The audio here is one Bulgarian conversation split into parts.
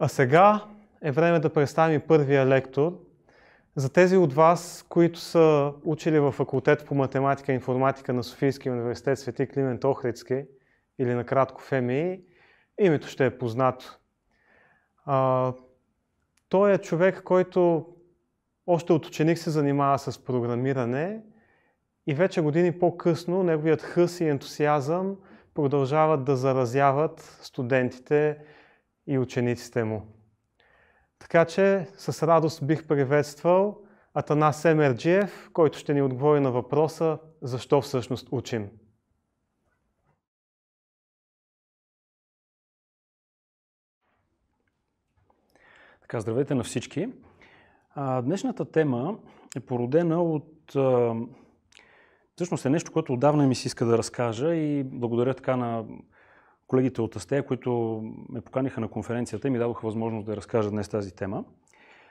А сега е време да представим първия лектор. За тези от вас, които са учили в факултет по математика и информатика на Софийския университет Свети Климент Охридски или накратко ФМИ, името ще е познато. А, той е човек, който още от ученик се занимава с програмиране и вече години по-късно неговият хъс и ентусиазъм продължават да заразяват студентите, и учениците му. Така че с радост бих приветствал Атанас Емерджиев, който ще ни отговори на въпроса защо всъщност учим. Така, здравейте на всички. днешната тема е породена от... всъщност е нещо, което отдавна ми се иска да разкажа и благодаря така на колегите от Астея, които ме поканиха на конференцията и ми дадоха възможност да разкажа днес тази тема.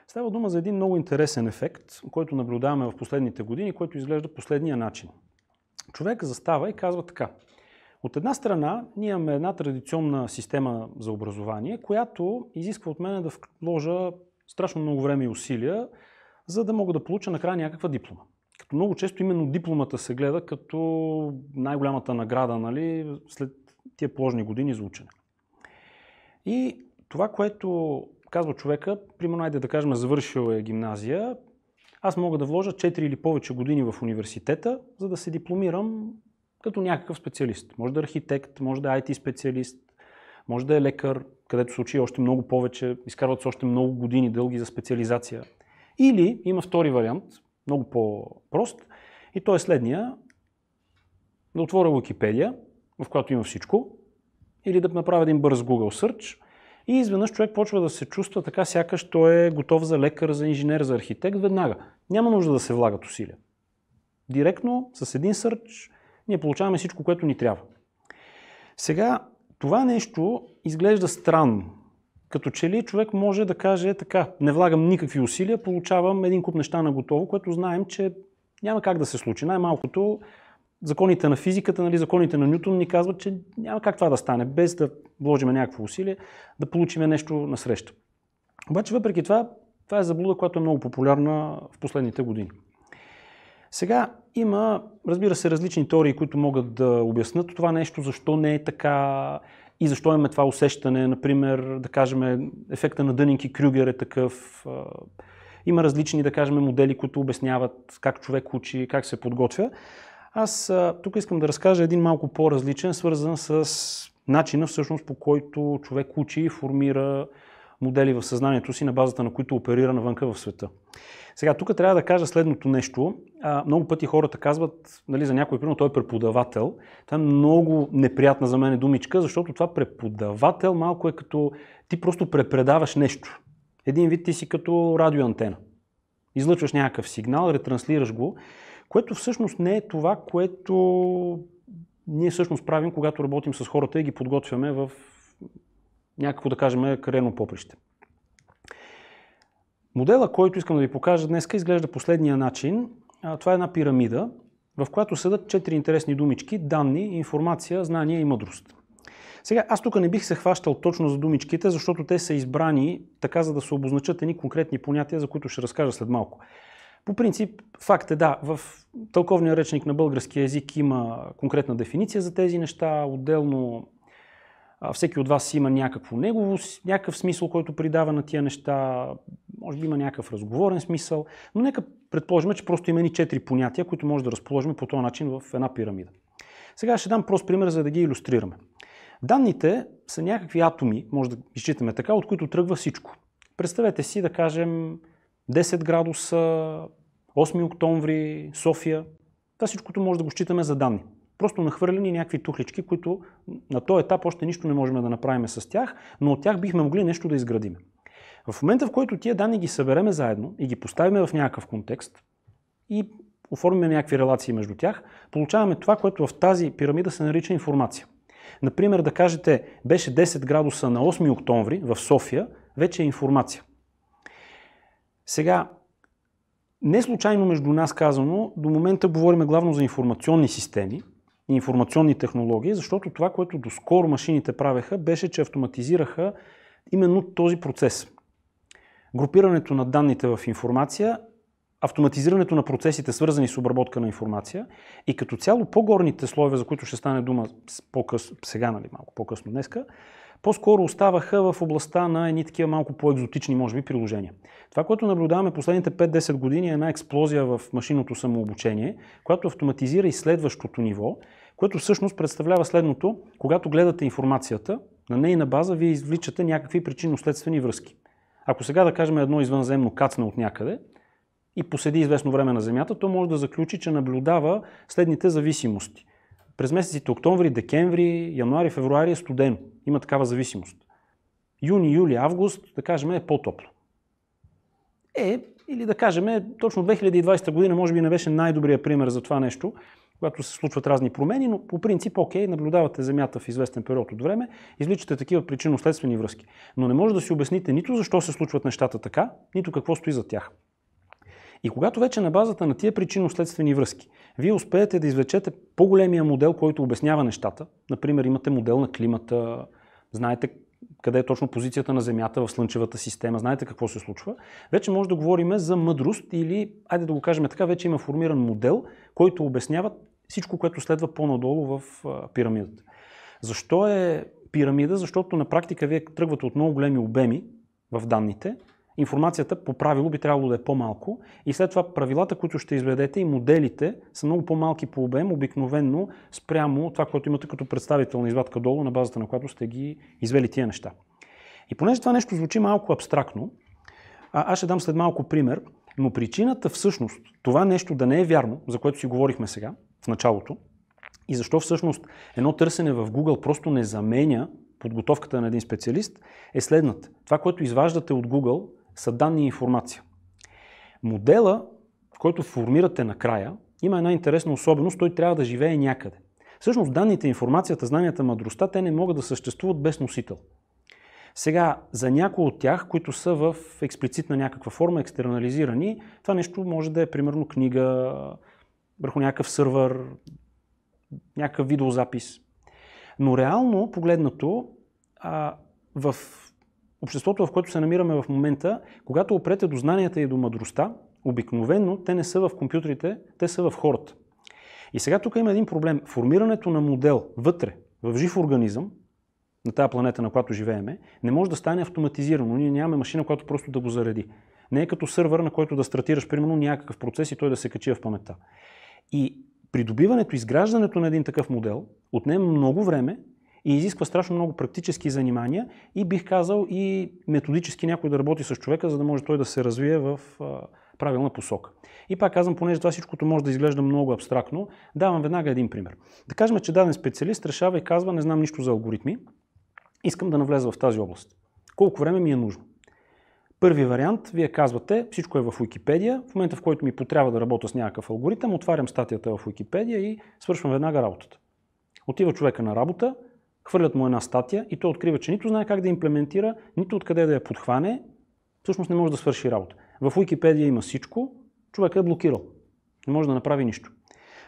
Става дума за един много интересен ефект, който наблюдаваме в последните години, който изглежда последния начин. Човек застава и казва така. От една страна, ние имаме една традиционна система за образование, която изисква от мен да вложа страшно много време и усилия, за да мога да получа накрая някаква диплома. Като много често именно дипломата се гледа като най-голямата награда, нали, след тия положни години за учене. И това, което казва човека, примерно, айде да кажем, завършил е гимназия, аз мога да вложа 4 или повече години в университета, за да се дипломирам като някакъв специалист. Може да е архитект, може да е IT специалист, може да е лекар, където се учи още много повече, изкарват се още много години дълги за специализация. Или има втори вариант, много по-прост, и то е следния. Да отворя Wikipedia, в която има всичко, или да направя един бърз Google Search. И изведнъж човек почва да се чувства така, сякаш той е готов за лекар, за инженер, за архитект веднага. Няма нужда да се влагат усилия. Директно, с един сърч, ние получаваме всичко, което ни трябва. Сега, това нещо изглежда странно. Като че ли човек може да каже така, не влагам никакви усилия, получавам един куп неща на готово, което знаем, че няма как да се случи. Най-малкото законите на физиката, нали, законите на Нютон ни казват, че няма как това да стане, без да вложим някакво усилие, да получим нещо насреща. Обаче, въпреки това, това е заблуда, която е много популярна в последните години. Сега има, разбира се, различни теории, които могат да обяснат това нещо, защо не е така и защо имаме това усещане, например, да кажем, ефекта на Дънинг и Крюгер е такъв. Има различни, да кажем, модели, които обясняват как човек учи, как се подготвя. Аз тук искам да разкажа един малко по-различен, свързан с начина всъщност по който човек учи и формира модели в съзнанието си, на базата на които оперира навънка в света. Сега, тук трябва да кажа следното нещо. А, много пъти хората казват, нали, за някой, примерно, той е преподавател. Това е много неприятна за мен думичка, защото това преподавател малко е като ти просто препредаваш нещо. Един вид ти си като радиоантена. Излъчваш някакъв сигнал, ретранслираш го което всъщност не е това, което ние всъщност правим, когато работим с хората и ги подготвяме в някакво, да кажем, карено поприще. Модела, който искам да ви покажа днес, изглежда последния начин. Това е една пирамида, в която съдат четири интересни думички – данни, информация, знания и мъдрост. Сега, аз тук не бих се хващал точно за думичките, защото те са избрани така, за да се обозначат едни конкретни понятия, за които ще разкажа след малко. По принцип, факт е да, в тълковния речник на български язик има конкретна дефиниция за тези неща, отделно всеки от вас има някакво негово, някакъв смисъл, който придава на тия неща, може би има някакъв разговорен смисъл, но нека предположим, че просто има ни четири понятия, които може да разположим по този начин в една пирамида. Сега ще дам прост пример, за да ги иллюстрираме. Данните са някакви атоми, може да изчитаме така, от които тръгва всичко. Представете си, да кажем, 10 градуса, 8 октомври, София. Това всичкото може да го считаме за данни. Просто нахвърлени някакви тухлички, които на този етап още нищо не можем да направим с тях, но от тях бихме могли нещо да изградим. В момента, в който тия данни ги събереме заедно и ги поставиме в някакъв контекст и оформиме някакви релации между тях, получаваме това, което в тази пирамида се нарича информация. Например, да кажете, беше 10 градуса на 8 октомври в София, вече е информация. Сега, не случайно между нас казано, до момента говорим главно за информационни системи и информационни технологии, защото това, което доскоро машините правеха, беше, че автоматизираха именно този процес. Групирането на данните в информация, автоматизирането на процесите, свързани с обработка на информация и като цяло по-горните слоеве, за които ще стане дума по късно сега, нали, малко по-късно днеска, по-скоро оставаха в областта на едни такива малко по-екзотични, може би, приложения. Това, което наблюдаваме последните 5-10 години е една експлозия в машинното самообучение, която автоматизира и следващото ниво, което всъщност представлява следното. Когато гледате информацията, на нейна база вие извличате някакви причинно-следствени връзки. Ако сега да кажем едно извънземно кацне от някъде и поседи известно време на Земята, то може да заключи, че наблюдава следните зависимости. През месеците октомври, декември, януари, февруари е студено има такава зависимост. Юни, юли, август, да кажем, е по-топло. Е, или да кажем, е, точно 2020 година може би не беше най добрия пример за това нещо, когато се случват разни промени, но по принцип, окей, наблюдавате Земята в известен период от време, изличате такива причинно-следствени връзки. Но не може да си обясните нито защо се случват нещата така, нито какво стои за тях. И когато вече на базата на тия причинно-следствени връзки, вие успеете да извлечете по-големия модел, който обяснява нещата, например имате модел на климата, знаете къде е точно позицията на Земята в Слънчевата система, знаете какво се случва, вече може да говорим за мъдрост или, айде да го кажем така, вече има формиран модел, който обяснява всичко, което следва по-надолу в пирамидата. Защо е пирамида? Защото на практика вие тръгвате от много големи обеми в данните, информацията по правило би трябвало да е по-малко и след това правилата, които ще изведете и моделите са много по-малки по обем, обикновенно спрямо това, което имате като представителна извадка долу, на базата на която сте ги извели тия неща. И понеже това нещо звучи малко абстрактно, а, аз ще дам след малко пример, но причината всъщност това нещо да не е вярно, за което си говорихме сега, в началото, и защо всъщност едно търсене в Google просто не заменя подготовката на един специалист, е следната. Това, което изваждате от Google, са данни и информация. Модела, който формирате накрая, има една интересна особеност. Той трябва да живее някъде. Всъщност данните, информацията, знанията, мъдростта, те не могат да съществуват без носител. Сега, за някои от тях, които са в експлицитна някаква форма, екстернализирани, това нещо може да е примерно книга, върху някакъв сървър, някакъв видеозапис. Но реално погледнато, в обществото, в което се намираме в момента, когато опрете до знанията и до мъдростта, обикновенно те не са в компютрите, те са в хората. И сега тук има един проблем. Формирането на модел вътре, в жив организъм, на тази планета, на която живееме, не може да стане автоматизирано. Ние нямаме машина, която просто да го зареди. Не е като сървър, на който да стартираш, примерно, някакъв процес и той да се качи в паметта. И придобиването, изграждането на един такъв модел отнема много време и изисква страшно много практически занимания и бих казал и методически някой да работи с човека, за да може той да се развие в правилна посока. И пак казвам, понеже това всичкото може да изглежда много абстрактно, давам веднага един пример. Да кажем, че даден специалист решава и казва, не знам нищо за алгоритми, искам да навлеза в тази област. Колко време ми е нужно? Първи вариант, вие казвате, всичко е в Уикипедия. В момента, в който ми потрябва да работя с някакъв алгоритъм, отварям статията в Уикипедия и свършвам веднага работата. Отива човека на работа, хвърлят му една статия и той открива, че нито знае как да имплементира, нито откъде да я подхване, всъщност не може да свърши работа. В Wikipedia има всичко, човек е блокирал. Не може да направи нищо.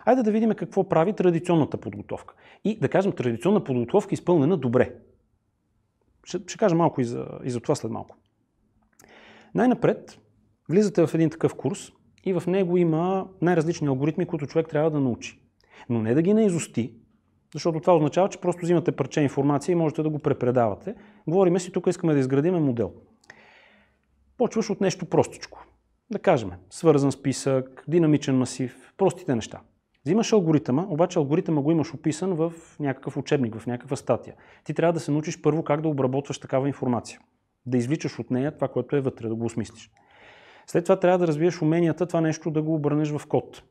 Айде да видим какво прави традиционната подготовка. И да кажем, традиционна подготовка изпълнена добре. Ще, ще кажа малко и за, и за това след малко. Най-напред влизате в един такъв курс и в него има най-различни алгоритми, които човек трябва да научи. Но не да ги наизости, защото това означава, че просто взимате парче информация и можете да го препредавате. Говориме си, тук искаме да изградим модел. Почваш от нещо простичко. Да кажем, свързан списък, динамичен масив, простите неща. Взимаш алгоритъма, обаче алгоритъма го имаш описан в някакъв учебник, в някаква статия. Ти трябва да се научиш първо как да обработваш такава информация. Да извличаш от нея това, което е вътре, да го осмислиш. След това трябва да развиеш уменията това нещо да го обърнеш в код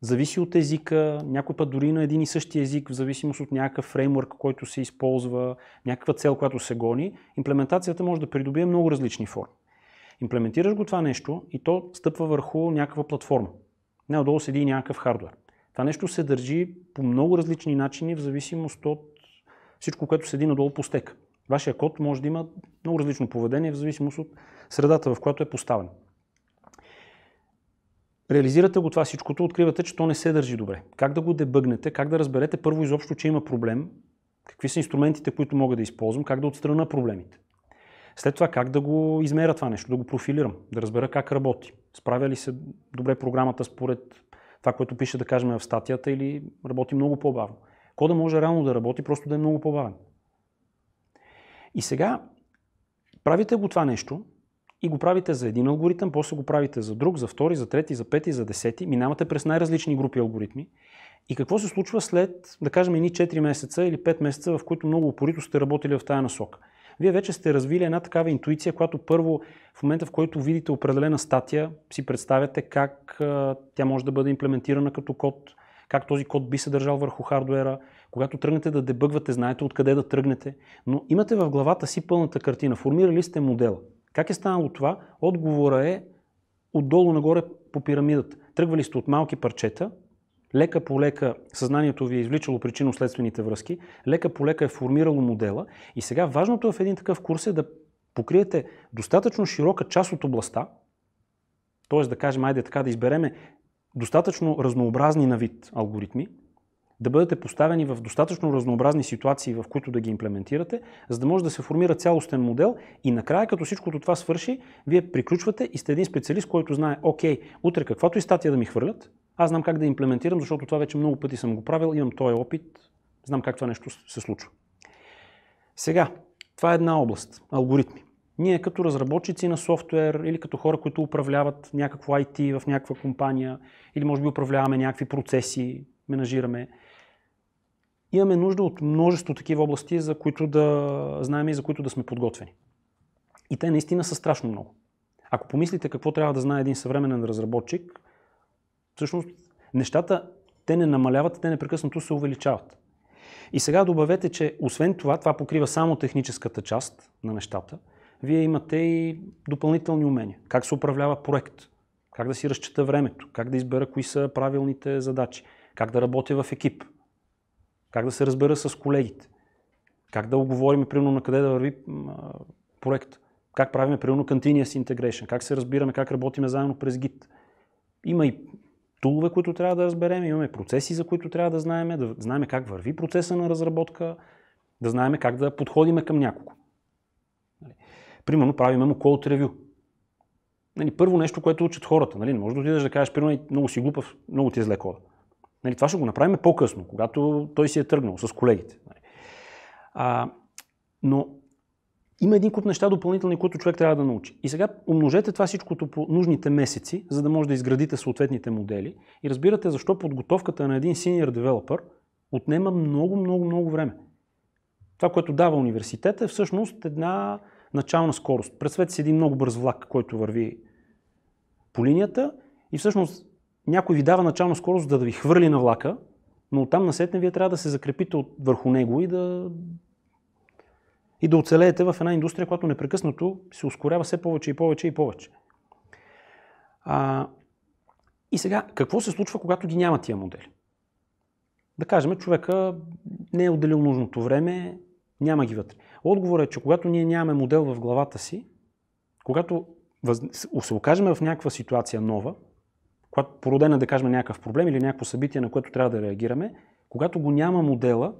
зависи от езика, някой път дори на един и същи език, в зависимост от някакъв фреймворк, който се използва, някаква цел, която се гони, имплементацията може да придобие много различни форми. Имплементираш го това нещо и то стъпва върху някаква платформа. Не отдолу седи някакъв хардвер. Това нещо се държи по много различни начини, в зависимост от всичко, което седи надолу по стека. Вашия код може да има много различно поведение, в зависимост от средата, в която е поставен. Реализирате го това всичкото, откривате, че то не се държи добре. Как да го дебъгнете, как да разберете първо изобщо, че има проблем, какви са инструментите, които мога да използвам, как да отстрана проблемите. След това как да го измеря това нещо, да го профилирам, да разбера как работи. Справя ли се добре програмата според това, което пише, да кажем, в статията или работи много по-бавно. Кода може реално да работи, просто да е много по-бавен. И сега правите го това нещо, и го правите за един алгоритъм, после го правите за друг, за втори, за трети, за пети, за десети. Минавате през най-различни групи алгоритми. И какво се случва след, да кажем, едни 4 месеца или 5 месеца, в които много упорито сте работили в тая насока? Вие вече сте развили една такава интуиция, която първо, в момента в който видите определена статия, си представяте как тя може да бъде имплементирана като код, как този код би се държал върху хардуера. Когато тръгнете да дебъгвате, знаете откъде да тръгнете, но имате в главата си пълната картина, формирали сте модела. Как е станало това? Отговора е отдолу нагоре по пирамидата. Тръгвали сте от малки парчета, лека по лека съзнанието ви е извличало причинно-следствените връзки, лека по лека е формирало модела и сега важното е в един такъв курс е да покриете достатъчно широка част от областта, т.е. да кажем, айде така да избереме достатъчно разнообразни на вид алгоритми, да бъдете поставени в достатъчно разнообразни ситуации, в които да ги имплементирате, за да може да се формира цялостен модел и накрая, като всичкото това свърши, вие приключвате и сте един специалист, който знае, окей, утре каквато и статия да ми хвърлят, аз знам как да имплементирам, защото това вече много пъти съм го правил, имам този опит, знам как това нещо се случва. Сега, това е една област – алгоритми. Ние като разработчици на софтуер или като хора, които управляват някакво IT в някаква компания или може би управляваме някакви процеси, менажираме, имаме нужда от множество такива области, за които да знаем и за които да сме подготвени. И те наистина са страшно много. Ако помислите какво трябва да знае един съвременен разработчик, всъщност нещата те не намаляват, те непрекъснато се увеличават. И сега добавете, че освен това, това покрива само техническата част на нещата, вие имате и допълнителни умения. Как се управлява проект, как да си разчета времето, как да избера кои са правилните задачи, как да работя в екип, как да се разбера с колегите, как да оговорим, примерно, на къде да върви проект, как правиме, примерно, Continuous Integration, как се разбираме, как работиме заедно през Git. Има и тулове, които трябва да разберем, имаме процеси, за които трябва да знаем, да знаем как върви процеса на разработка, да знаем как да подходиме към някого. Нали? Примерно правиме му код ревю. Нали, първо нещо, което учат хората. Нали, не можеш да отидеш да кажеш, примерно, много си глупав, много ти е зле кода. Нали, това ще го направим по-късно, когато той си е тръгнал с колегите. Нали. А, но има един куп неща допълнителни, които човек трябва да научи. И сега умножете това всичкото по нужните месеци, за да може да изградите съответните модели и разбирате защо подготовката на един senior developer отнема много, много, много време. Това, което дава университета е всъщност една начална скорост. Представете си един много бърз влак, който върви по линията и всъщност някой ви дава начална скорост, да, да ви хвърли на влака, но оттам насетне вие трябва да се закрепите от, върху него и да, и да оцелеете в една индустрия, която непрекъснато се ускорява все повече и повече и повече. А, и сега, какво се случва, когато ги няма тия модели? Да кажем, човека не е отделил нужното време, няма ги вътре. Отговорът е, че когато ние нямаме модел в главата си, когато се окажем в някаква ситуация нова, когато породена, да кажем, някакъв проблем или някакво събитие, на което трябва да реагираме, когато го няма модела,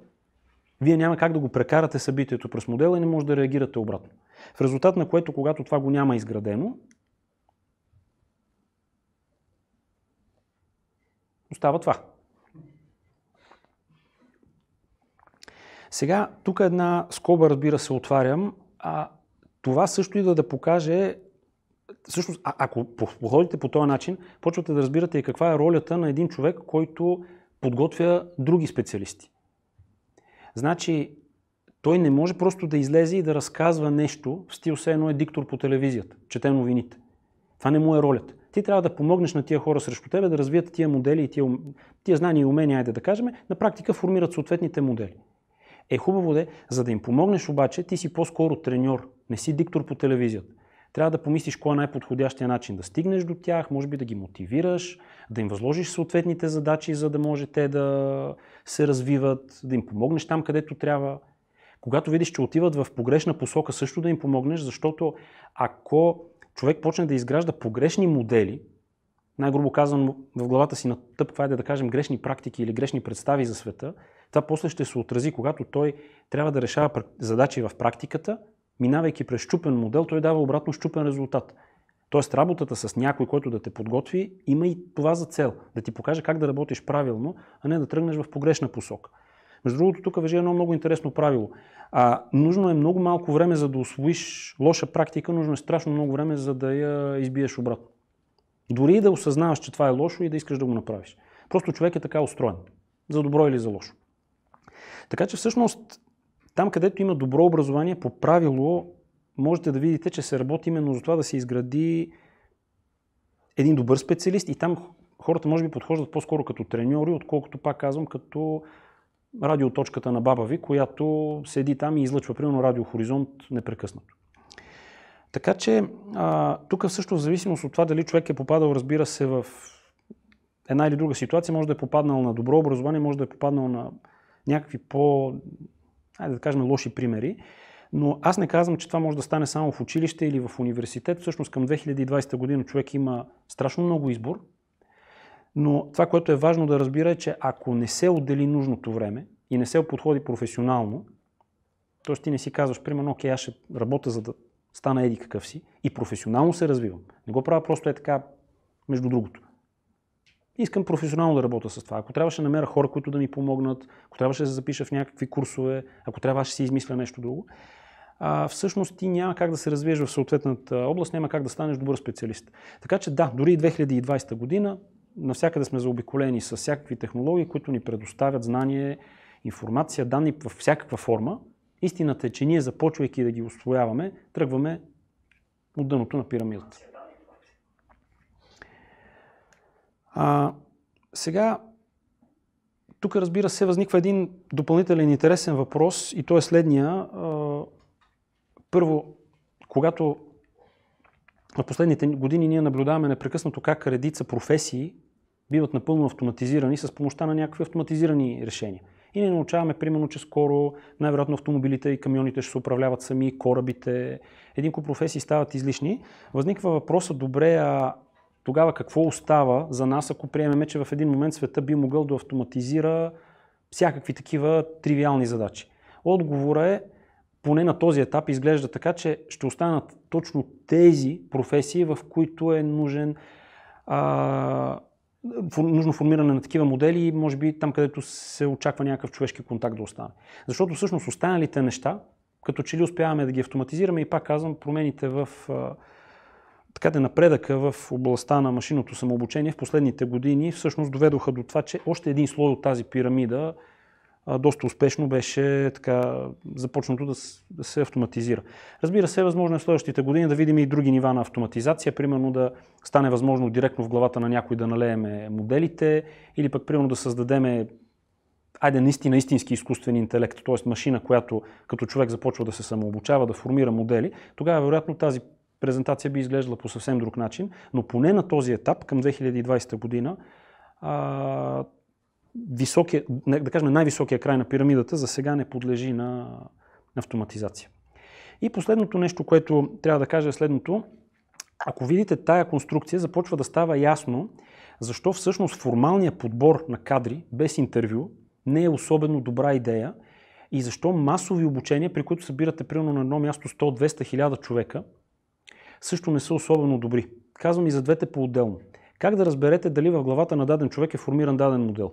вие няма как да го прекарате събитието през модела и не може да реагирате обратно. В резултат на което, когато това го няма изградено, остава това. Сега, тук една скоба, разбира се, отварям. А това също и да, да покаже всъщност, а, ако походите по този начин, почвате да разбирате и каква е ролята на един човек, който подготвя други специалисти. Значи, той не може просто да излезе и да разказва нещо в стил все едно е диктор по телевизията, чете новините. Това не му е ролята. Ти трябва да помогнеш на тия хора срещу тебе да развият тия модели и тия, тия знания и умения, айде да кажем, на практика формират съответните модели. Е хубаво де, за да им помогнеш обаче, ти си по-скоро треньор, не си диктор по телевизията. Трябва да помислиш кой е най-подходящия начин да стигнеш до тях, може би да ги мотивираш, да им възложиш съответните задачи, за да може те да се развиват, да им помогнеш там, където трябва. Когато видиш, че отиват в погрешна посока, също да им помогнеш, защото ако човек почне да изгражда погрешни модели, най-грубо казано, в главата си на това е да кажем, грешни практики или грешни представи за света, това после ще се отрази, когато той трябва да решава задачи в практиката, минавайки през щупен модел, той дава обратно щупен резултат. Тоест работата с някой, който да те подготви, има и това за цел. Да ти покаже как да работиш правилно, а не да тръгнеш в погрешна посока. Между другото, тук въжи едно много интересно правило. А, нужно е много малко време, за да освоиш лоша практика, нужно е страшно много време, за да я избиеш обратно. Дори и да осъзнаваш, че това е лошо и да искаш да го направиш. Просто човек е така устроен. За добро или за лошо. Така че всъщност там, където има добро образование, по правило, можете да видите, че се работи именно за това да се изгради един добър специалист и там хората може би подхождат по-скоро като треньори, отколкото пак казвам като радиоточката на баба ви, която седи там и излъчва примерно радиохоризонт непрекъснато. Така че а, тук също в зависимост от това дали човек е попадал, разбира се, в една или друга ситуация, може да е попаднал на добро образование, може да е попаднал на някакви по айде да кажем, лоши примери. Но аз не казвам, че това може да стане само в училище или в университет. Всъщност към 2020 година човек има страшно много избор. Но това, което е важно да разбира е, че ако не се отдели нужното време и не се подходи професионално, т.е. ти не си казваш, примерно, окей, аз ще работя за да стана еди какъв си и професионално се развивам. Не го правя просто е така между другото искам професионално да работя с това. Ако трябваше да намеря хора, които да ми помогнат, ако трябваше да се запиша в някакви курсове, ако трябваше да си измисля нещо друго, а, всъщност ти няма как да се развиеш в съответната област, няма как да станеш добър специалист. Така че да, дори 2020 година навсякъде сме заобиколени с всякакви технологии, които ни предоставят знание, информация, данни във всякаква форма. Истината е, че ние започвайки да ги освояваме, тръгваме от дъното на пирамидата. А, сега, тук разбира се, възниква един допълнителен интересен въпрос и то е следния. А, първо, когато на последните години ние наблюдаваме непрекъснато как редица професии биват напълно автоматизирани с помощта на някакви автоматизирани решения. И ние научаваме, примерно, че скоро най-вероятно автомобилите и камионите ще се управляват сами, корабите, един куп професии стават излишни. Възниква въпроса, добре, а тогава какво остава за нас, ако приемеме, че в един момент света би могъл да автоматизира всякакви такива тривиални задачи? Отговора е, поне на този етап изглежда така, че ще останат точно тези професии, в които е нужен а, нужно формиране на такива модели и може би там, където се очаква някакъв човешки контакт да остане. Защото всъщност останалите неща, като че ли успяваме да ги автоматизираме и пак казвам, промените в а, така да напредъка в областта на машинното самообучение в последните години всъщност доведоха до това, че още един слой от тази пирамида доста успешно беше така, започнато да, да се автоматизира. Разбира се, е възможно е в следващите години да видим и други нива на автоматизация, примерно да стане възможно директно в главата на някой да налееме моделите или пък примерно да създадеме айде наистина истински изкуствен интелект, т.е. машина, която като човек започва да се самообучава, да формира модели, тогава вероятно тази презентация би изглеждала по съвсем друг начин, но поне на този етап, към 2020 година, а, високия, да кажем най-високия край на пирамидата за сега не подлежи на, автоматизация. И последното нещо, което трябва да кажа е следното. Ако видите тая конструкция, започва да става ясно защо всъщност формалният подбор на кадри без интервю не е особено добра идея и защо масови обучения, при които събирате примерно на едно място 100, 200, 1000 човека, също не са особено добри. Казвам и за двете по-отделно. Как да разберете дали в главата на даден човек е формиран даден модел?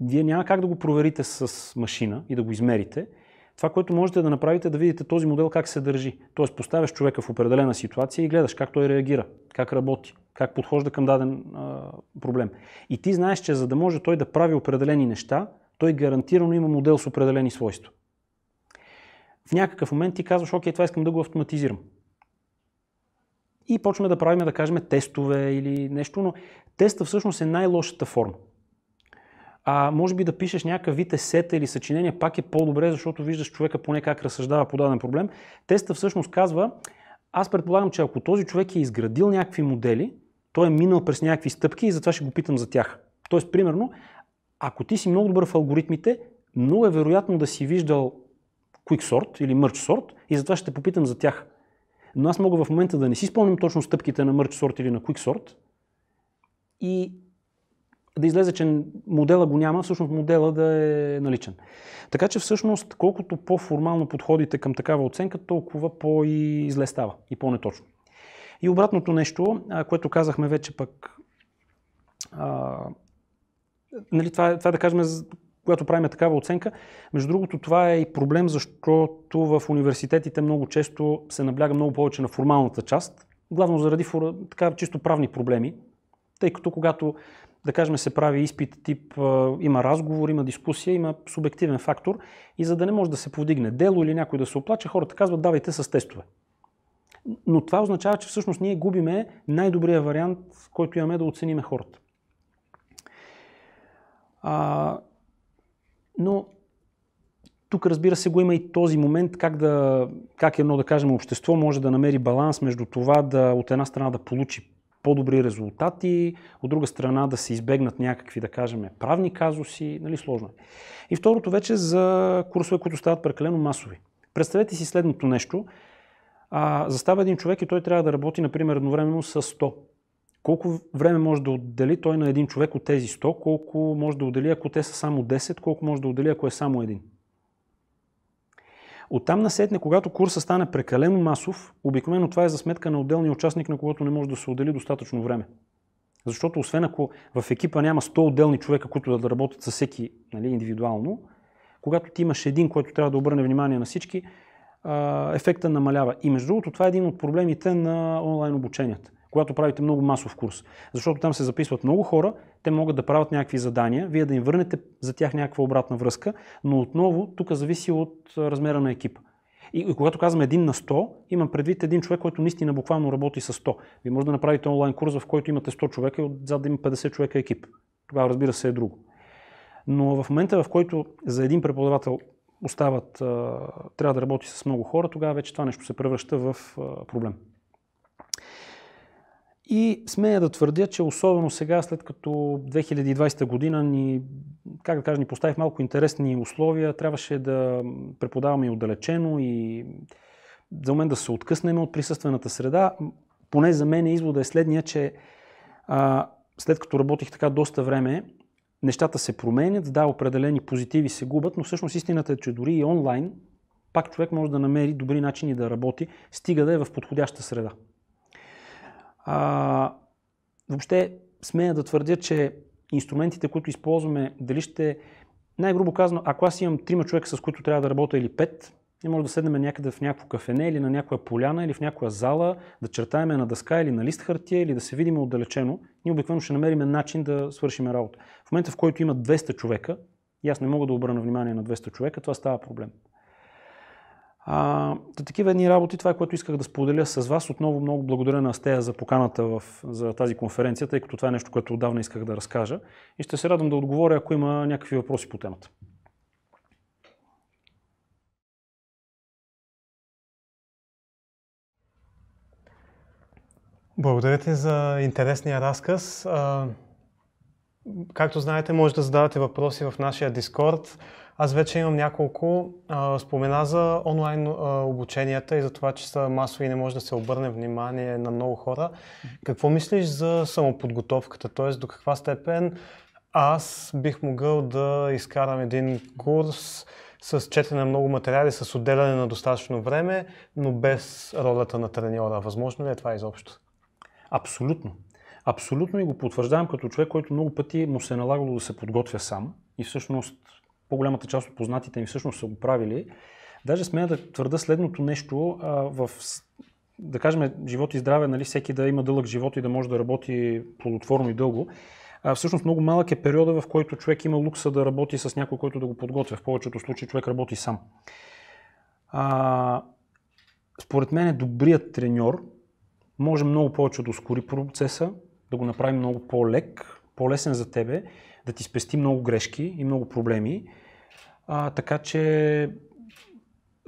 Вие няма как да го проверите с машина и да го измерите. Това, което можете да направите, е да видите този модел как се държи. Тоест поставяш човека в определена ситуация и гледаш как той реагира, как работи, как подхожда към даден а, проблем. И ти знаеш, че за да може той да прави определени неща, той гарантирано има модел с определени свойства. В някакъв момент ти казваш, окей, това искам да го автоматизирам и почваме да правим, да кажем, тестове или нещо, но теста всъщност е най-лошата форма. А може би да пишеш някакъв вид есета или съчинение, пак е по-добре, защото виждаш човека поне как разсъждава по даден проблем. Теста всъщност казва, аз предполагам, че ако този човек е изградил някакви модели, той е минал през някакви стъпки и затова ще го питам за тях. Тоест, примерно, ако ти си много добър в алгоритмите, много е вероятно да си виждал quick sort или merge sort и затова ще те попитам за тях. Но аз мога в момента да не си спомням точно стъпките на Merge Sort или на Quick Sort и да излезе, че модела го няма, всъщност модела да е наличен. Така че всъщност, колкото по-формално подходите към такава оценка, толкова по-изле става и по-неточно. И обратното нещо, което казахме вече пък, а, нали, това, е, това е, да кажем когато правим е такава оценка. Между другото, това е и проблем, защото в университетите много често се набляга много повече на формалната част, главно заради така, чисто правни проблеми, тъй като когато, да кажем, се прави изпит тип, има разговор, има дискусия, има субективен фактор и за да не може да се повдигне дело или някой да се оплаче, хората казват давайте с тестове. Но това означава, че всъщност ние губиме най-добрия вариант, който имаме да оцениме хората. А, но тук разбира се го има и този момент как, да, как едно да кажем общество може да намери баланс между това да от една страна да получи по-добри резултати, от друга страна да се избегнат някакви, да кажем, правни казуси, нали, сложно е. И второто вече за курсове, които стават прекалено масови. Представете си следното нещо. А, застава един човек и той трябва да работи, например, едновременно с 100 колко време може да отдели той на един човек от тези 100? Колко може да отдели, ако те са само 10? Колко може да отдели, ако е само един? Оттам сетне, когато курса стане прекалено масов, обикновено това е за сметка на отделния участник, на когото не може да се отдели достатъчно време. Защото освен ако в екипа няма 100 отделни човека, които да работят със всеки нали, индивидуално, когато ти имаш един, който трябва да обърне внимание на всички, ефекта намалява. И между другото, това е един от проблемите на онлайн обученията когато правите много масов курс. Защото там се записват много хора, те могат да правят някакви задания, вие да им върнете за тях някаква обратна връзка, но отново тук зависи от размера на екипа. И, и когато казвам един на 100, имам предвид един човек, който наистина буквално работи с 100. Вие може да направите онлайн курс, в който имате 100 човека и отзад да има 50 човека екип. Тогава разбира се е друго. Но в момента, в който за един преподавател остават, трябва да работи с много хора, тогава вече това нещо се превръща в проблем. И смея да твърдя, че особено сега, след като 2020 година ни, как да кажа, ни поставих малко интересни условия, трябваше да преподаваме и отдалечено и за момент да се откъснем от присъствената среда. Поне за мен извода е следния, че а, след като работих така доста време, нещата се променят, да, определени позитиви се губят, но всъщност истината е, че дори и онлайн, пак човек може да намери добри начини да работи, стига да е в подходяща среда. А, въобще смея да твърдя, че инструментите, които използваме, дали ще... Най-грубо казано, ако аз имам трима човека, с които трябва да работя или пет, ние може да седнем някъде в някакво кафене или на някоя поляна или в някоя зала, да чертаеме на дъска или на лист хартия или да се видим отдалечено, ние обикновено ще намерим начин да свършим работа. В момента, в който има 200 човека, и аз не мога да обърна внимание на 200 човека, това става проблем. А, да, такива едни работи, това е което исках да споделя с вас. Отново много благодаря на Астея за поканата в, за тази конференция, тъй като това е нещо, което отдавна исках да разкажа. И ще се радвам да отговоря, ако има някакви въпроси по темата. Благодаря ти за интересния разказ. Както знаете, може да задавате въпроси в нашия Дискорд. Аз вече имам няколко. А, спомена за онлайн а, обученията и за това, че са масови и не може да се обърне внимание на много хора. Какво мислиш за самоподготовката? Тоест, до каква степен аз бих могъл да изкарам един курс с четене на много материали, с отделяне на достатъчно време, но без ролята на треньора. Възможно ли е това изобщо? Абсолютно. Абсолютно и го потвърждавам като човек, който много пъти му се е налагало да се подготвя сам. И всъщност по-голямата част от познатите ми всъщност са го правили. Даже сме да твърда следното нещо а, в да кажем, живот и здраве, нали, всеки да има дълъг живот и да може да работи плодотворно и дълго. А, всъщност много малък е периода, в който човек има лукса да работи с някой, който да го подготвя. В повечето случаи човек работи сам. А, според мен е добрият треньор може много повече да ускори процеса, да го направи много по-лек, по-лесен за тебе, да ти спести много грешки и много проблеми. А, така че,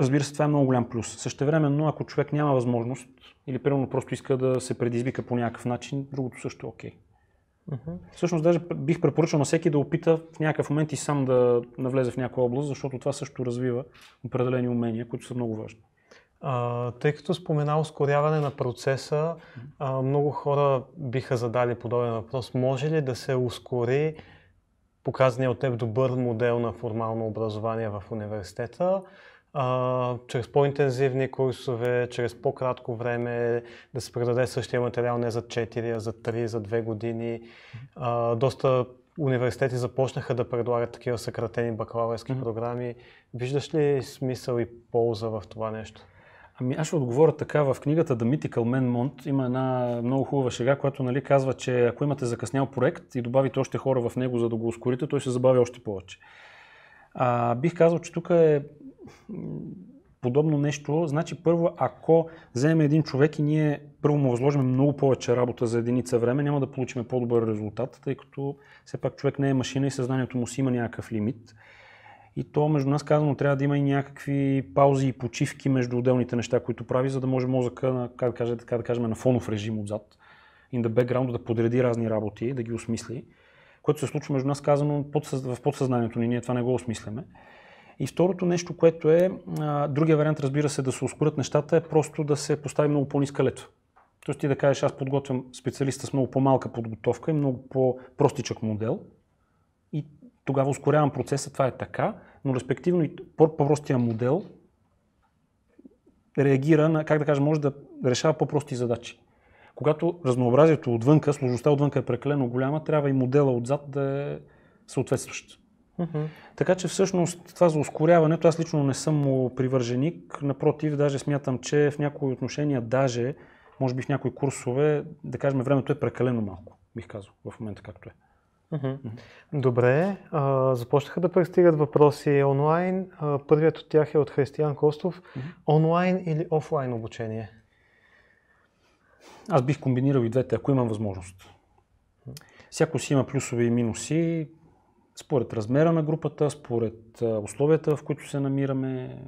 разбира се, това е много голям плюс. Същевременно, ако човек няма възможност или примерно просто иска да се предизвика по някакъв начин, другото също е окей. Okay. Uh-huh. Всъщност даже бих препоръчал на всеки да опита в някакъв момент и сам да навлезе в някоя област, защото това също развива определени умения, които са много важни. А, тъй като спомена ускоряване на процеса, а, много хора биха задали подобен въпрос. Може ли да се ускори показания от теб добър модел на формално образование в университета, а, чрез по-интензивни курсове, чрез по-кратко време, да се предаде същия материал не за 4, а за 3, за 2 години. А, доста университети започнаха да предлагат такива съкратени бакалавърски mm-hmm. програми. Виждаш ли смисъл и полза в това нещо? Ами аз ще отговоря така. В книгата The Mythical Man Mont има една много хубава шега, която нали, казва, че ако имате закъснял проект и добавите още хора в него, за да го ускорите, той ще забави още повече. А, бих казал, че тук е подобно нещо. Значи първо, ако вземем един човек и ние първо му възложим много повече работа за единица време, няма да получим по-добър резултат, тъй като все пак човек не е машина и съзнанието му си има някакъв лимит. И то, между нас казано, трябва да има и някакви паузи и почивки между отделните неща, които прави, за да може мозъка, на, как да кажа, така да кажем, на фонов режим отзад, in the background, да подреди разни работи, да ги осмисли, което се случва, между нас казано, в подсъзнанието ни, ние това не го осмисляме. И второто нещо, което е, а, другия вариант, разбира се, да се ускорят нещата, е просто да се постави много по-ниска лето. Тоест ти да кажеш, аз подготвям специалиста с много по-малка подготовка и много по-простичък модел. И тогава ускорявам процеса, това е така, но респективно и по-простия модел реагира на, как да кажа, може да решава по-прости задачи. Когато разнообразието отвънка, сложността отвънка е прекалено голяма, трябва и модела отзад да е съответстващ. Така че всъщност това за ускоряването аз лично не съм му привърженик. Напротив, даже смятам, че в някои отношения, даже, може би в някои курсове, да кажем, времето е прекалено малко, бих казал, в момента както е. Добре, а, започнаха да пристигат въпроси онлайн. А, първият от тях е от Християн Костов. Онлайн или офлайн обучение? Аз бих комбинирал и двете, ако имам възможност. Всяко си има плюсове и минуси, според размера на групата, според условията, в които се намираме.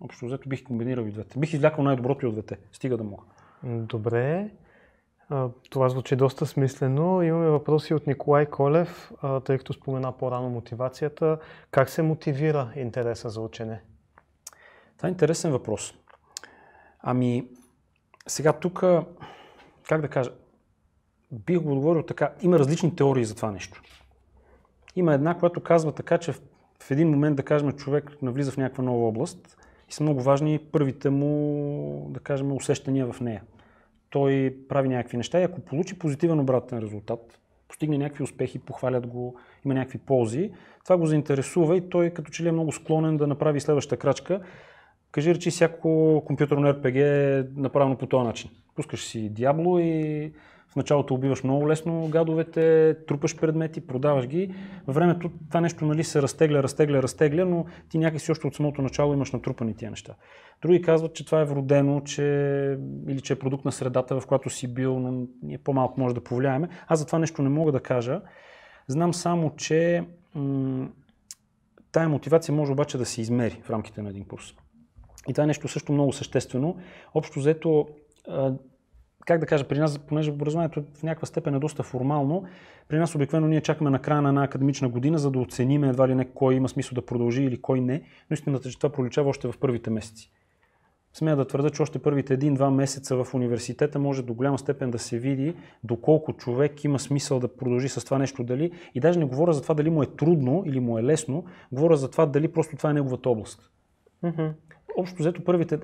Общо взето бих комбинирал и двете. Бих извлякал най-доброто и от двете, стига да мога. Добре. Това звучи доста смислено. Имаме въпроси от Николай Колев, тъй като спомена по-рано мотивацията. Как се мотивира интереса за учене? Това е интересен въпрос. Ами, сега тук, как да кажа, бих го отговорил така, има различни теории за това нещо. Има една, която казва така, че в един момент, да кажем, човек навлиза в някаква нова област и са много важни първите му, да кажем, усещания в нея той прави някакви неща и ако получи позитивен обратен резултат, постигне някакви успехи, похвалят го, има някакви ползи, това го заинтересува и той като че ли е много склонен да направи следващата крачка. Кажи речи всяко компютърно RPG е направено по този начин. Пускаш си Diablo и в началото убиваш много лесно гадовете, трупаш предмети, продаваш ги. Във времето това нещо нали, се разтегля, разтегля, разтегля, но ти някакси още от самото начало имаш натрупани тия неща. Други казват, че това е вродено, че... или че е продукт на средата, в която си бил, но ние по-малко може да повлияеме. Аз за това нещо не мога да кажа. Знам само, че м- тая мотивация може обаче да се измери в рамките на един курс. И това е нещо също много съществено. Общо взето, как да кажа, при нас, понеже образованието в някаква степен е доста формално, при нас обикновено ние чакаме на края на една академична година, за да оценим едва ли не кой има смисъл да продължи или кой не, но истината е, че това проличава още в първите месеци. Смея да твърда, че още първите един-два месеца в университета може до голяма степен да се види доколко човек има смисъл да продължи с това нещо дали. И даже не говоря за това дали му е трудно или му е лесно, говоря за това дали просто това е неговата област. Mm-hmm общо взето първите...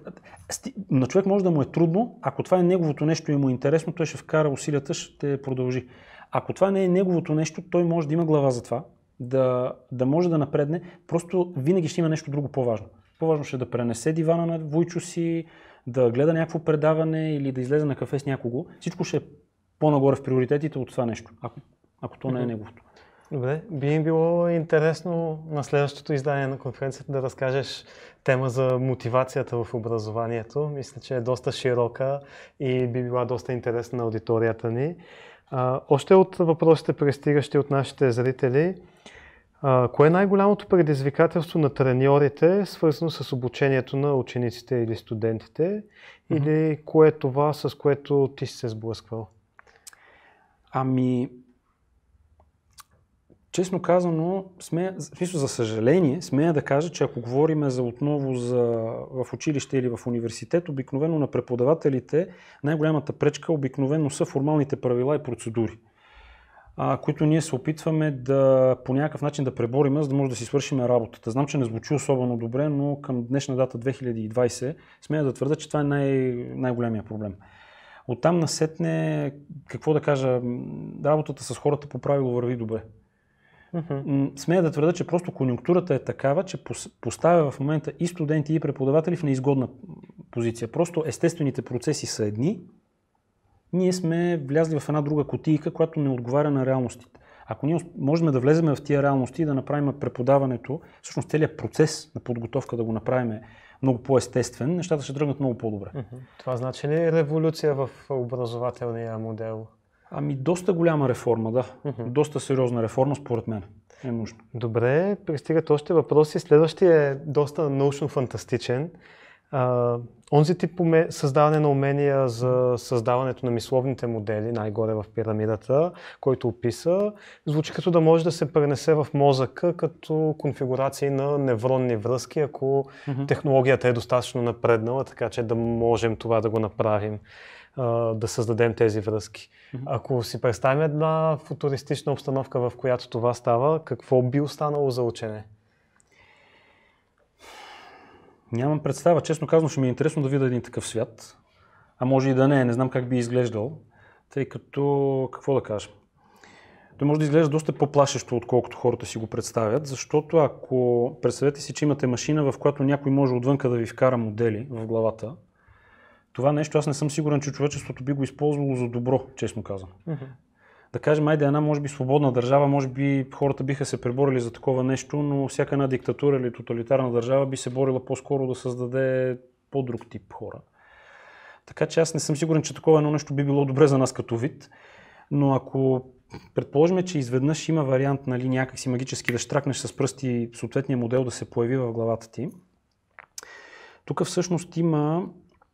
На човек може да му е трудно, ако това е неговото нещо и му е интересно, той ще вкара усилията, ще продължи. Ако това не е неговото нещо, той може да има глава за това, да, да може да напредне, просто винаги ще има нещо друго по-важно. По-важно ще е да пренесе дивана на Войчо си, да гледа някакво предаване или да излезе на кафе с някого. Всичко ще е по-нагоре в приоритетите от това нещо, ако, ако то не е неговото. Добре, би им било интересно на следващото издание на конференцията да разкажеш тема за мотивацията в образованието. Мисля, че е доста широка и би била доста интересна на аудиторията ни. А, още от въпросите, пристигащи от нашите зрители, а, кое е най-голямото предизвикателство на треньорите, свързано с обучението на учениците или студентите? Mm-hmm. Или кое е това, с което ти си се сблъсквал? Ами, честно казано, сме, в смисъл, за съжаление, смея да кажа, че ако говорим за отново за, в училище или в университет, обикновено на преподавателите най-голямата пречка обикновено са формалните правила и процедури, а, които ние се опитваме да по някакъв начин да пребориме, за да може да си свършим работата. Знам, че не звучи особено добре, но към днешна дата 2020 смея да твърда, че това е най- най-големия проблем. Оттам насетне, какво да кажа, работата с хората по правило върви добре. Mm-hmm. Смея да твърда, че просто конюнктурата е такава, че поставя в момента и студенти, и преподаватели в неизгодна позиция. Просто естествените процеси са едни, ние сме влязли в една друга котийка, която не отговаря на реалностите. Ако ние можем да влеземе в тия реалности и да направим преподаването, всъщност целият процес на подготовка да го направим е много по-естествен, нещата ще тръгнат много по-добре. Mm-hmm. Това значи ли революция в образователния модел? Ами доста голяма реформа, да. Mm-hmm. Доста сериозна реформа, според мен. Е нужно. Добре, пристигат още въпроси. Следващия е доста научно фантастичен. А, онзи тип уме... създаване на умения за създаването на мисловните модели, най-горе в пирамидата, който описа, звучи като да може да се пренесе в мозъка като конфигурации на невронни връзки, ако mm-hmm. технологията е достатъчно напреднала, така че да можем това да го направим да създадем тези връзки. Mm-hmm. Ако си представим една футуристична обстановка, в която това става, какво би останало за учене? Нямам представа. Честно казвам, ще ми е интересно да видя един такъв свят. А може и да не, не знам как би изглеждал. Тъй като, какво да кажа? Той може да изглежда доста по-плашещо, отколкото хората си го представят, защото ако представете си, че имате машина, в която някой може отвънка да ви вкара модели в главата, това нещо аз не съм сигурен, че човечеството би го използвало за добро, честно казвам. Да кажем, айде една, може би, свободна държава, може би хората биха се преборили за такова нещо, но всяка една диктатура или тоталитарна държава би се борила по-скоро да създаде по-друг тип хора. Така че аз не съм сигурен, че такова едно нещо би било добре за нас като вид, но ако предположим, че изведнъж има вариант нали, някакси магически да штракнеш с пръсти съответния модел да се появи в главата ти, тук всъщност има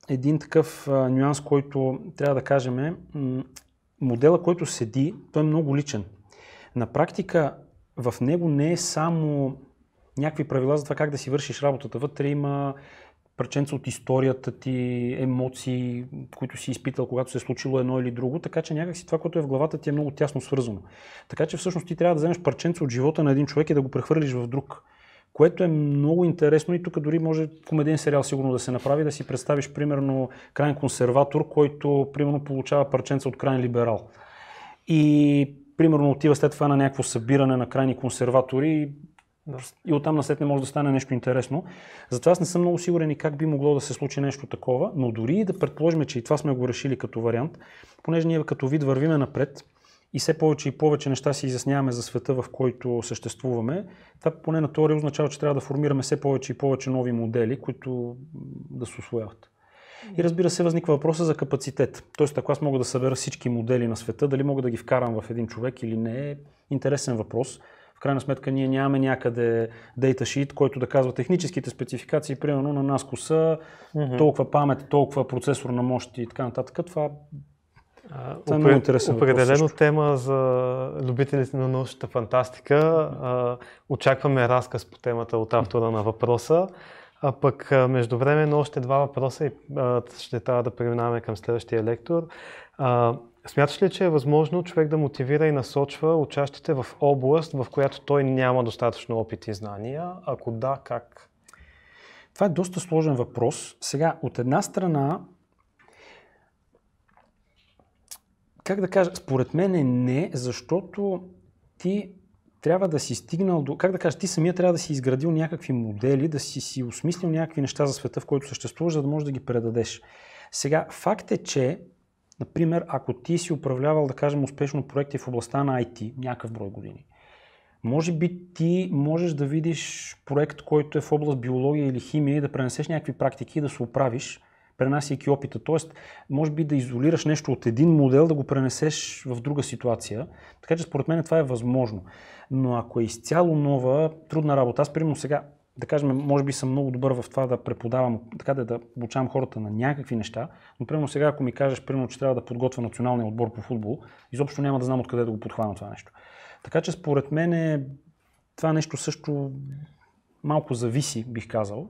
един такъв а, нюанс, който трябва да кажем е, м- модела, който седи, той е много личен. На практика в него не е само някакви правила за това как да си вършиш работата. Вътре има парченца от историята ти, емоции, които си изпитал, когато се е случило едно или друго, така че някакси това, което е в главата ти е много тясно свързано. Така че всъщност ти трябва да вземеш парченце от живота на един човек и да го прехвърлиш в друг което е много интересно и тук дори може комедиен сериал сигурно да се направи, да си представиш примерно крайен консерватор, който примерно получава парченца от крайен либерал. И примерно отива след това на някакво събиране на крайни консерватори и оттам на след не може да стане нещо интересно. Затова аз не съм много сигурен и как би могло да се случи нещо такова, но дори и да предположим, че и това сме го решили като вариант, понеже ние като вид вървиме напред, и все повече и повече неща си изясняваме за света, в който съществуваме, това поне на теория означава, че трябва да формираме все повече и повече нови модели, които да се освояват. И разбира се, възниква въпроса за капацитет. Тоест, ако аз мога да събера всички модели на света, дали мога да ги вкарам в един човек или не, е интересен въпрос. В крайна сметка ние нямаме някъде data sheet, който да казва техническите спецификации, примерно на нас коса, mm-hmm. толкова памет, толкова процесорна мощ и така нататък. Това това е много интересен Определено въпрос, тема за любителите на научната фантастика. А, очакваме разказ по темата от автора на въпроса. А пък междувременно още два въпроса и а, ще трябва да преминаваме към следващия лектор. А, смяташ ли, че е възможно човек да мотивира и насочва учащите в област, в която той няма достатъчно опит и знания? Ако да, как? Това е доста сложен въпрос. Сега, от една страна, как да кажа, според мен е не, защото ти трябва да си стигнал до, как да кажа, ти самия трябва да си изградил някакви модели, да си си осмислил някакви неща за света, в който съществуваш, за да можеш да ги предадеш. Сега, факт е, че, например, ако ти си управлявал, да кажем, успешно проекти в областта на IT, някакъв брой години, може би ти можеш да видиш проект, който е в област биология или химия и да пренесеш някакви практики и да се оправиш, пренасяйки опита. Тоест, може би да изолираш нещо от един модел, да го пренесеш в друга ситуация. Така че според мен това е възможно. Но ако е изцяло нова, трудна работа, аз примерно сега, да кажем, може би съм много добър в това да преподавам, така да, да обучавам хората на някакви неща, но примерно сега, ако ми кажеш, примерно, че трябва да подготвя националния отбор по футбол, изобщо няма да знам откъде да го подхвана това нещо. Така че според мен е, това нещо също малко зависи, бих казал.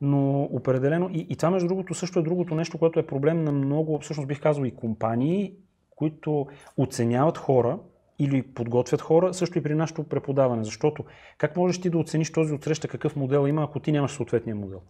Но определено, и, и това между другото също е другото нещо, което е проблем на много, всъщност бих казал и компании, които оценяват хора или подготвят хора, също и при нашето преподаване. Защото как можеш ти да оцениш този отсреща какъв модел има, ако ти нямаш съответния модел?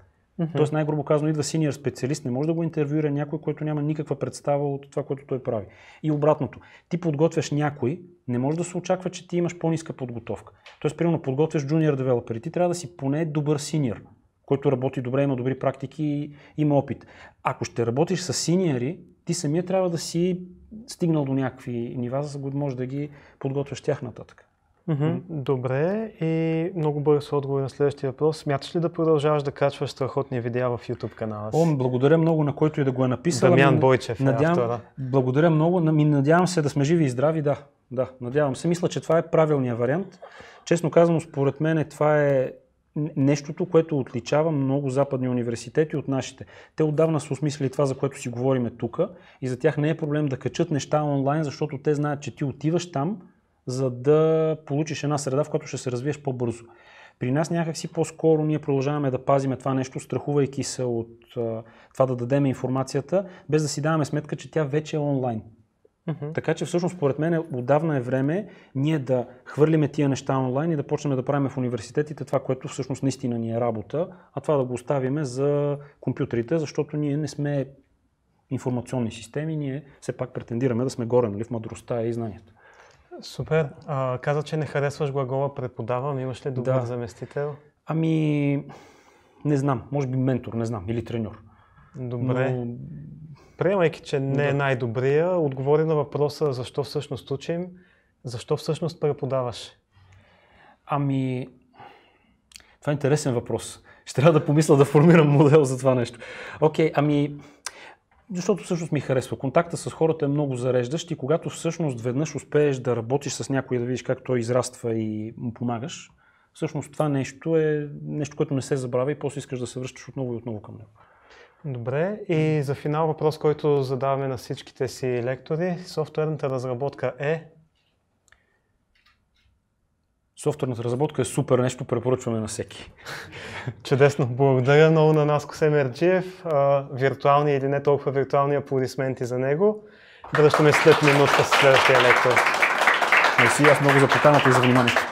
Mm-hmm. Тоест, най-грубо казано, идва синьор специалист, не може да го интервюира някой, който няма никаква представа от това, което той прави. И обратното, ти подготвяш някой, не може да се очаква, че ти имаш по-ниска подготовка. Тоест, примерно, подготвяш джуниор девелопери, ти трябва да си поне добър синьор, който работи добре, има добри практики и има опит. Ако ще работиш с синьори, ти самия трябва да си стигнал до някакви нива, за да можеш да ги подготвяш тях нататък. Mm-hmm. Добре и много бърз отговор на следващия въпрос. Смяташ ли да продължаваш да качваш страхотни видеа в YouTube канала си? О, благодаря много на който и да го е написал. Дамян Бойчев е надявам, е автора. Благодаря много. Надявам се да сме живи и здрави, да. Да, надявам се. Мисля, че това е правилният вариант. Честно казвам, според мен това е нещото, което отличава много западни университети от нашите. Те отдавна са осмислили това, за което си говориме тук и за тях не е проблем да качат неща онлайн, защото те знаят, че ти отиваш там, за да получиш една среда, в която ще се развиеш по-бързо. При нас някакси по-скоро ние продължаваме да пазиме това нещо, страхувайки се от това да дадем информацията, без да си даваме сметка, че тя вече е онлайн. Mm-hmm. Така че всъщност, според мен, отдавна е време ние да хвърлиме тия неща онлайн и да почнем да правим в университетите това, което всъщност наистина ни е работа, а това да го оставиме за компютрите, защото ние не сме информационни системи, ние все пак претендираме да сме горе нали, в мъдростта и знанието. Супер. А, каза, че не харесваш глагола преподавам. Имаш ли добър да. заместител? Ами, не знам. Може би ментор, не знам. Или треньор. Добре. Но... Приемайки, че не е най-добрия, отговори на въпроса защо всъщност учим, защо всъщност преподаваш? Ами, това е интересен въпрос. Ще трябва да помисля да формирам модел за това нещо. Окей, okay, ами, защото всъщност ми харесва. Контакта с хората е много зареждащ и когато всъщност веднъж успееш да работиш с някой и да видиш как той израства и му помагаш, всъщност това нещо е нещо, което не се забравя и после искаш да се връщаш отново и отново към него. Добре, и за финал въпрос, който задаваме на всичките си лектори. Софтуерната разработка е Софтуерната разработка е супер нещо, препоръчваме на всеки. Чудесно. Благодаря много на Наско Семерджиев. Виртуални или не толкова виртуални аплодисменти за него. Връщаме след минутка с следващия лектор. Мерси, аз много за поканата и за вниманието.